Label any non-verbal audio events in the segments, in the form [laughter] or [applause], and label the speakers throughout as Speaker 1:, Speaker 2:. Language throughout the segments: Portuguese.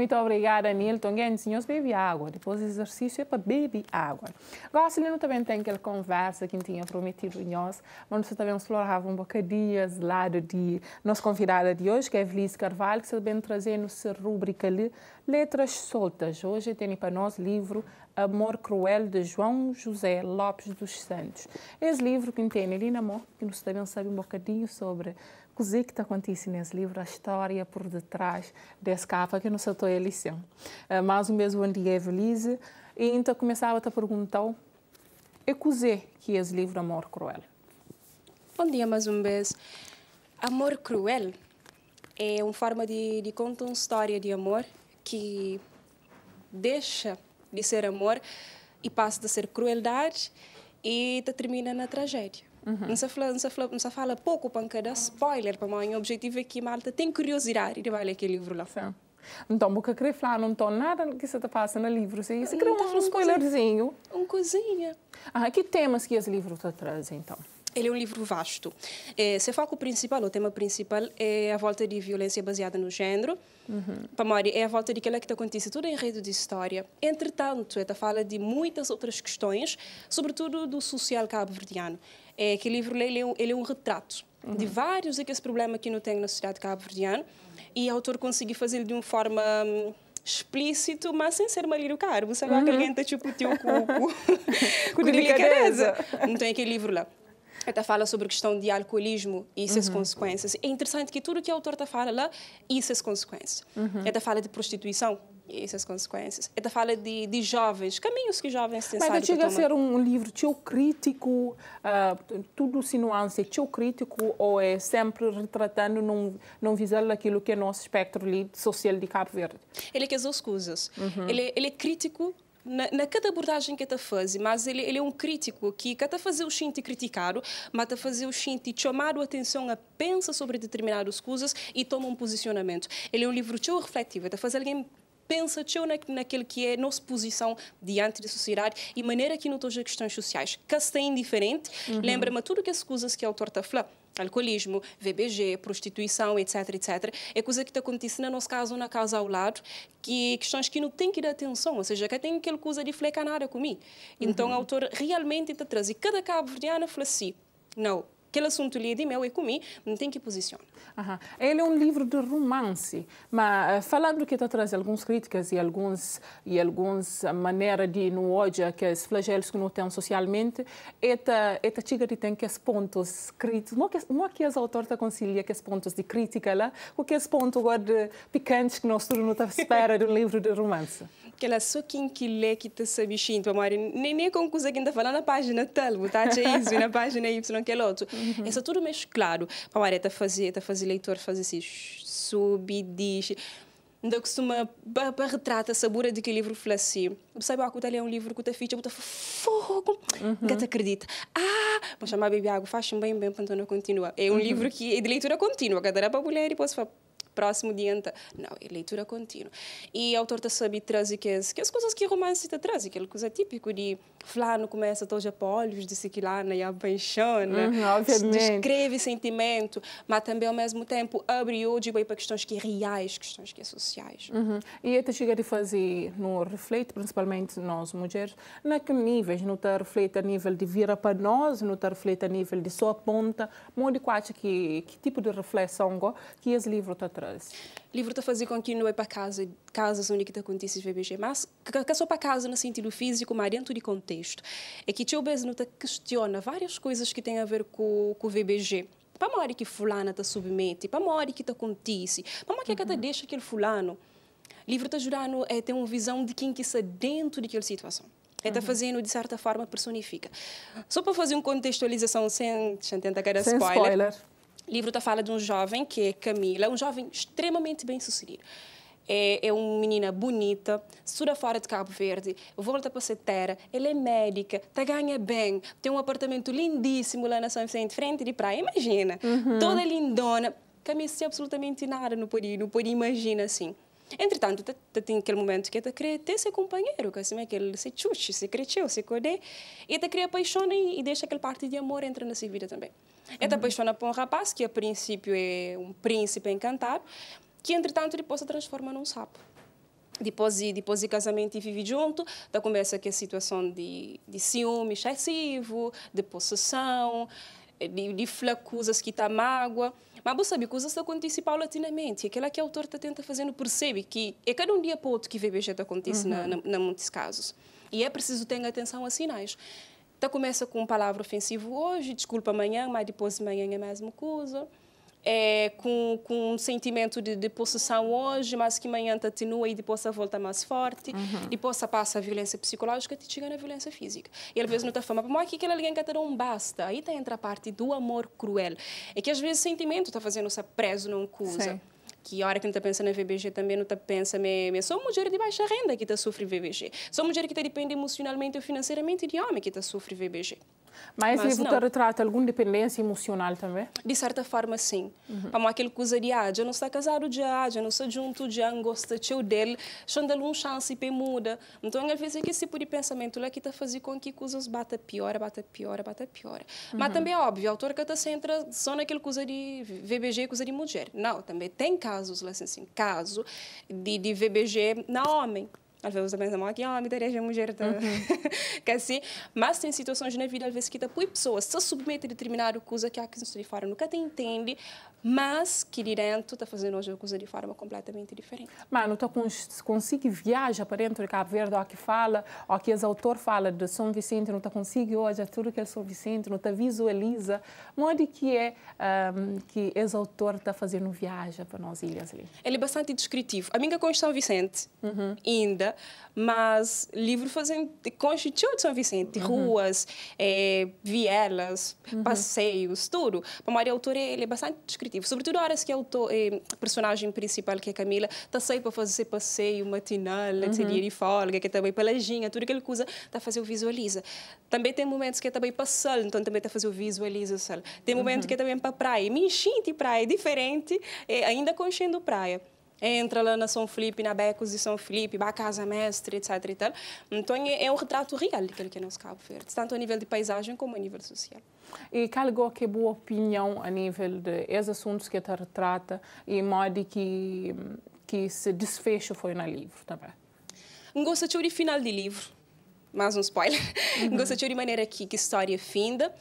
Speaker 1: Muito obrigada, Nilton. Gente, senhores, bebe água. Depois do exercício é para beber água. Gosselino também tem aquela conversa que tinha prometido nós, mas nós também explorava um bocadinho do lado de nossa convidada de hoje, que é Evelise Carvalho, que está bem trazendo essa rubrica ali Letras Soltas. Hoje tem para nós o livro Amor Cruel, de João José Lopes dos Santos. Esse livro que tem ali na mão, que nos também sabe um bocadinho sobre o que está acontecendo nesse livro, a história por detrás desse capa que se estou a lição. Eh, mais um é beijo bom dia, Evelise. E então começava a te perguntar, e cozê que é esse livro Amor Cruel? Bom dia, mais um vez.
Speaker 2: Amor Cruel é uma forma de, de contar uma história de amor que deixa de ser amor e passa a ser crueldade e termina na tragédia. Uhum. Não, se fala, não, se fala, não se fala pouco para cada spoiler para mim. O objetivo é que Malta tem curiosidade de ler aquele livro lá. Sim.
Speaker 1: Então, porque querer falar não estou nada que se te passa no livro. Se você quer um, então, um spoilerzinho. Um cozinha. Ah, que temas que esse livro trazem, então?
Speaker 2: Ele é um livro vasto. É, seu foco principal, o tema principal, é a volta de violência baseada no género. Uhum. Para Mori, é a volta de que está acontece tudo em rede de história. Entretanto, ele fala de muitas outras questões, sobretudo do social cabo-verdiano. É, que livro ele é um, ele é um retrato uhum. de vários daqueles problemas que não tem na sociedade cabo-verdiana e o autor conseguiu fazer de uma forma hum, explícito, mas sem ser marido caro. Você uhum. que alguém está tipo teu cu
Speaker 1: Com [laughs] delicadeza.
Speaker 2: Não tem aquele livro lá. Ela fala sobre a questão de alcoolismo e suas uhum. consequências. É interessante que tudo que o autor está fala lá e suas consequências. Uhum. fala de prostituição e suas consequências. Ela fala de, de jovens, caminhos que jovens têm Mas chega a ser
Speaker 1: um livro teu crítico, uh, tudo se nuance é teu crítico ou é sempre retratando num, num visão aquilo que é nosso espectro social de Cabo Verde?
Speaker 2: Ele quer as coisas. Uhum. Ele, ele é crítico
Speaker 1: na, na, cada abordagem que está fazer, mas
Speaker 2: ele, ele, é um crítico que está a fazer é o gente criticar, mas está a fazer é o gente chamar a atenção a pensar sobre determinadas coisas e toma um posicionamento. Ele é um livro tão refletivo, está a fazer alguém pensa teu na, naquele que é nossa posição diante da sociedade e maneira que não todas as questões sociais. Que está indiferente, uhum. lembra-me tudo que as coisas que o autor está falando alcoolismo, VBG, prostituição, etc, etc, é coisa que está acontecendo, no nosso caso, na casa ao lado, que questões que não tem que dar atenção, ou seja, que tem aquela coisa de flecar nada comigo. Então, uhum. o autor realmente está trazendo, cada cabo-verdiano fala assim, não, aquele assunto lhe é de meu e é comi,
Speaker 1: não tem que posicionar. Uhum. Ele é um livro de romance, mas eh, falando que está traz algumas críticas e alguns e alguns eh, maneira de não odiar que os flagelos que não têm socialmente, esta esta chega de tem que os pontos críticos, não que não que as autores tá concilia que os pontos de crítica lá, o que os pontos agora picantes que nós tudo não está à espera de um livro de romance
Speaker 2: aquela só quem que lê que te sabe xinto, amor, nem nem com coisa que ainda falando na página tal, tá? botar isso na página Y que é outro. Uhum. É só tudo mesclado. Amor, a tá fazer, a tá fazer leitor, fazer assim, subir, diz ainda costuma para retrata a sabura de que livro fala assim sabe ah, que é um livro que está é ficha que fogo uhum. Ninguém te acredita ah vou chamar bebê água faz bem bem para continua é um uhum. livro que é de leitura contínua cada para mulher e posso falar próximo entra Não, é leitura contínua. E o autor está traz trazer que as, que as coisas que o romance te traz, aquela coisa típica de Flávio começa todos os apólios de Siquilana né, e apaixona, uhum, descreve sentimento, mas também ao mesmo tempo abre o de para questões que reais, questões que é sociais. Uhum.
Speaker 1: E até chega a fazer no reflete, principalmente nós mulheres, na que níveis, não está reflete a nível de vira para nós, não está reflete a nível de sua ponta onde que que tipo de reflexão que esse livro está trazendo? O
Speaker 2: Livro está fazendo com que não é para casa, casas onde que tá acontece esse VBG, mas que, é só para casa no sentido físico, mas dentro de contexto. É que tio Bez não questiona várias coisas que têm a ver com, com o VBG para hora que fulana está submete, para hora que está acontece, para mori que é uhum. tá deixa aquele fulano. Livro está ajudando é ter uma visão de quem que está dentro daquela situação. É uhum. fazendo, de certa forma, personifica. Só para fazer uma contextualização sem, sem tentar dar spoiler. spoiler livro da fala de um jovem que é Camila, um jovem extremamente bem sucedido. É, é uma menina bonita, estuda fora de Cabo Verde, volta para Setera, ela é médica, tá ganha bem, tem um apartamento lindíssimo lá na São Vicente, frente de praia, imagina, uhum. toda lindona, Camila sem absolutamente nada, no podia, no podia imagina assim. Entretanto, tem aquele momento que ele é queria ter seu companheiro, que assim é que ele se chuche, se cresceu, se codê, e ele cria paixão e deixa aquela parte de amor entrar nessa vida também. Ele uhum. apaixona por um rapaz que a princípio é um príncipe encantado, que entretanto depois se transforma num sapo depois de, depois de casamento e vive junto, da começa que a situação de, de ciúme excessivo, de possessão, de, de flacuzas que está mágoa. Mas você sabe é que usa acontece paulatinamente. Aquela que a autor está tenta fazendo percebe que é cada um dia para outro que vê BG acontece uhum. na, na, na, muitos casos. E é preciso ter atenção a sinais. Então começa com uma palavra ofensiva hoje, desculpa amanhã, mas depois de amanhã é a mesma coisa é, com, com, um sentimento de, de, possessão hoje, mas que amanhã atenua e depois volta mais forte, uhum. e depois passa a violência psicológica e chega na violência física. E às vezes não está falando, mas aqui aquela alguém que te não basta. Aí tá entra a parte do amor cruel. É que às vezes o sentimento está fazendo você preso num coisa. Sim que a hora que não está pensando em VBG também não está pensando me, sou mulher de baixa renda que está sofre VBG sou mulher que está depende emocionalmente ou financeiramente de homem que está sofrendo VBG
Speaker 1: mas, Mas livro retrata alguma dependência emocional também? De certa forma,
Speaker 2: sim. Uhum. Como aquele que de, ah, já não está casado, já, já não está junto, já não gosta teu dele, já dá um chance e muda. Então, às vezes, esse tipo de pensamento lá que está fazendo com que coisas bata pior, bata pior, bata pior. Uhum. Mas mhm. também é óbvio, a autora que está centra só naquele coisa de VBG e coisa de mulher. Não, também tem casos lá, assim, caso de, de VBG na homem às vezes também a que ah, me daria a mulher tá? uhum. [laughs] que é assim mas tem situações na vida às vezes que depois pessoas se submetem a determinada coisa que a que de forma nunca te entende mas que direto está fazendo hoje a coisa de forma completamente diferente
Speaker 1: mano tu consegue viajar para dentro de Cabo Verde ou que fala ou que o autor fala de São Vicente não está consegue hoje é tudo que é São Vicente não está visualiza onde que é um, que o autor está fazendo viagem para nós ilhas ali
Speaker 2: ele é bastante descritivo a minha com São Vicente uhum. ainda mas livro fazendo constituiu de São Vicente, uhum. ruas, é, vielas, uhum. passeios, tudo. Para Maria Autor ele é bastante descritivo, sobretudo horas que a é, eh, personagem principal que é Camila está saindo para fazer passeio matinal, uhum. dia de folga, que é também pelejinha, tudo que que usa está a fazer o visualiza. Também tem momentos que é também para sol, então também está a fazer o visualiza Tem momentos uhum. que é também para praia, me enchente praia, é diferente, é, ainda conchendo praia entra lá na São Felipe, na Becos de São Felipe, vai à Casa Mestre, etc. E tal. Então é, é um retrato real que é nosso Cabo Verde, tanto a nível de paisagem como a nível social.
Speaker 1: E é que boa opinião a nível de esses assuntos que te retrata e modo que que se desfecho foi no livro também.
Speaker 2: Gosto de final de livro, mais um spoiler. Uhum. [laughs] Gosto de maneira que que história finda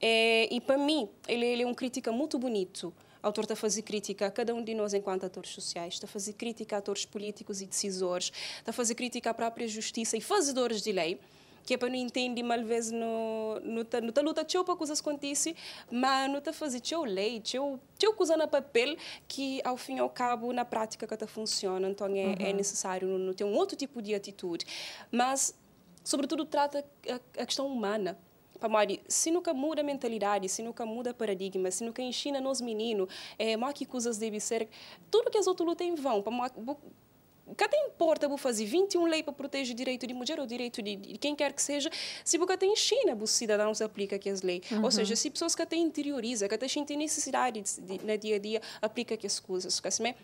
Speaker 2: é, e para mim, ele, ele é um crítica muito bonito. O autor está a fazer crítica a cada um de nós enquanto atores sociais, está a fazer crítica a atores políticos e decisores, está a fazer crítica à própria justiça e fazedores de lei que é para não entender mal vezes no no ta, no luta teu para coisas acontecer mas não a fazer teu lei teu teu coisa na papel que ao fim e ao cabo na prática que está funciona então é, é uhum. é necessário não, não ter um outro tipo de atitude mas sobretudo trata a, a questão humana Pamari, se nunca muda a mentalidade, se nunca muda paradigma, se nunca ensina nos meninos, é, má que coisas deve ser, tudo que as outras lutas em vão, para Cada importa bu fazer 21 leis para proteger o direito de mulher ou o direito de, de quem quer que seja, se bu tem China, os cidadãos aplica que as leis. Uhum. Ou seja, se pessoas que até interioriza, que até tem necessidade de, de, na dia a dia, aplica que as coisas. porque assim, é?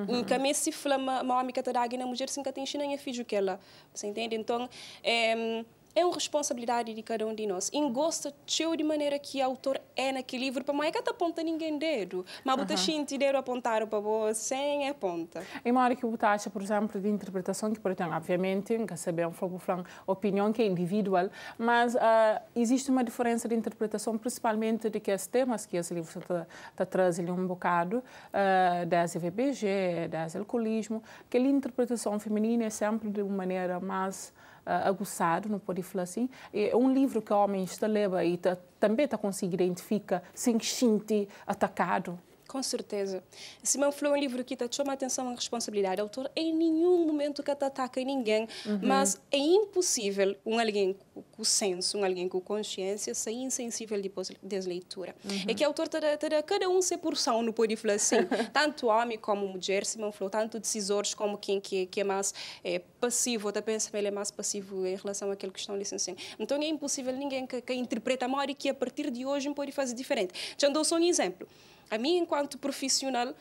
Speaker 2: Uhum. Que a se flama, uma homem que está na mulher, se tem China, é filho que ela. Você entende? Então, é, é uma responsabilidade de cada um de nós. Engosta gosta teu de maneira que o autor é naquele livro, para mãe que te aponta ninguém dedo.
Speaker 1: Mas uhum. te dedo apontar para boa, sem é ponta. E uma hora que botaste, por exemplo, de interpretação que exemplo, obviamente, nunca sabemos, é foi opinião que é individual, mas uh, existe uma diferença de interpretação, principalmente de que os temas que esse livro está tá trazendo é um bocado, uh, ah, da CVBG, da alcoolismo, que a interpretação feminina é sempre de uma maneira mais aguçado, não pode falar assim. É um livro que homens homem está e também está a identificar sem sentir atacado
Speaker 2: com certeza. Simão Flou é um livro que te chama a atenção e responsabilidade. O autor em nenhum momento que te ataca ninguém, uhum. mas é impossível um alguém com senso, um alguém com consciência, ser insensível depois da leitura. Uhum. É que o autor terá, terá cada um ser porção, não pode falar assim. [laughs] tanto homem como mulher, Simão Flou, tanto decisores como quem que, que é mais é, passivo, até pensa ele é mais passivo em relação àquilo que estão licenciando. Então é impossível ninguém que, que interpreta a moda e que a partir de hoje pode fazer diferente. Já dou só um exemplo a mim, enquanto profissional,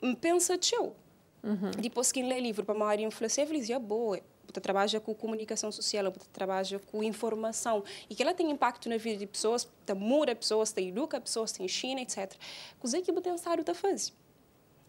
Speaker 2: me pensa de Uhum. Depois que lê livro para uma área influenciável, é ah, boa. Você trabalha com comunicação social, você trabalha com informação. E que ela tem impacto na vida de pessoas, te muda pessoas, te educa pessoas, te ensina, etc. Coisa que o potencial está fazendo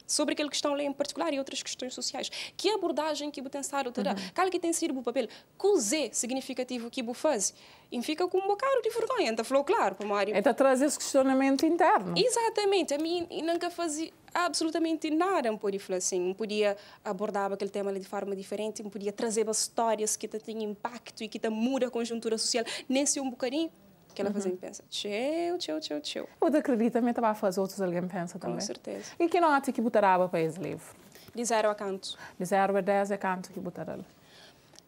Speaker 2: sobre aquele que estão ali em particular e outras questões sociais. Que abordagem que Butensaro terá? Uhum. Qual é que tem sido o papel? Que significativo que faz? E fica com um bocado de vergonha. Então falou, claro, para Mário. É então
Speaker 1: traz esse questionamento interno.
Speaker 2: Exatamente. A mim nunca fazia absolutamente nada, não podia falar assim. Não podia abordar aquele tema de forma diferente, não podia trazer histórias que têm impacto e que muda a conjuntura social. nem se um bocadinho que ela uhum. fazia
Speaker 1: pensa, tchau, tchau, tchau, tchau. O da Credit também estava a fazer outros alguém pensa também. Com certeza. E que nota que botará para esse livro? De zero a canto. De zero a dez a é canto que botará?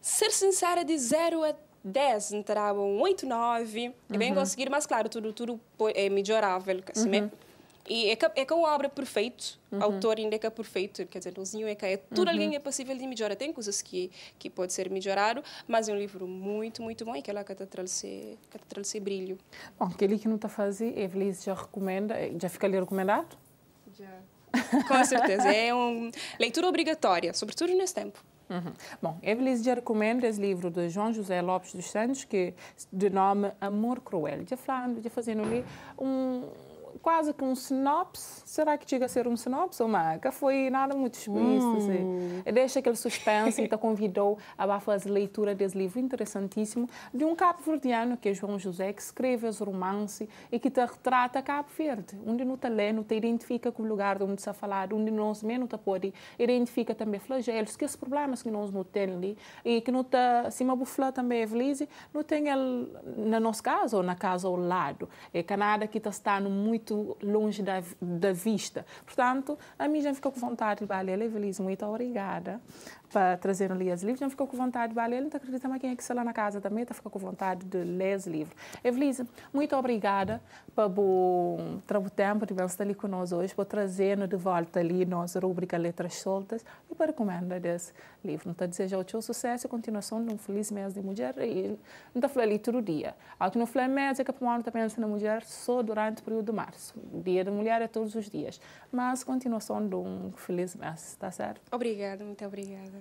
Speaker 2: Ser sincera, de zero a 10 entravam 8, 9. Uhum. E bem conseguir, mas claro, tudo, tudo é melhorável. Assim, uhum. E é que, é que obra é perfeita, uhum. autor ainda é que é perfeito, quer dizer, não é que é tudo uhum. alguém é possível de melhorar. Tem coisas que que pode ser melhorado, mas é um livro muito, muito bom e que ela é que traz
Speaker 1: esse brilho. Bom, aquele que não está a fazer, Evelise já recomenda, já fica ali recomendado?
Speaker 2: Já. [laughs] Com certeza, é uma leitura obrigatória, sobretudo nesse tempo.
Speaker 1: Uhum. Bom, Evelise já recomenda esse livro de João José Lopes dos Santos, que de nome Amor Cruel. Já falando, já fazendo ali um quase que um sinopse. Será que chega a ser um sinopse ou marca? Foi nada muito explícito. Assim. Hum. Deixa aquele suspense, então convidou a fazer leitura desse livro interessantíssimo de um cabo-verdiano que é João José, que escreve os romances e que te retrata Cabo Verde, onde no não te identifica com o lugar onde está falado, onde nós mesmo te pode identifica também flagelos, que os problemas que nós não temos ali e que não te, se mabufla também é feliz, não tem, ele, no nosso caso, ou na casa ao lado. É Canadá que está no muito muito longe da, da vista. Portanto, a mim já ficou com vontade, olha, leve-lhes muito obrigada para tá trazer ali as livros, não ficou com vontade de ler, ele não tá acredita mais quem é que está lá na casa também, está ficando com vontade de ler os livros. Evelise, muito obrigada pelo trabalho tempo de estar ali conosco hoje, por trazer de volta ali nossa rubrica Letras Soltas e para recomendar desse livro. Não está desejo o seu sucesso e continuação de um feliz mês de mulher e não está falando ali todo dia. Ao que não falei mês é que a está pensando na mulher só durante o período de março. O dia da mulher é todos os dias, mas continuação de um feliz mês, está certo? Obrigada, muito obrigada.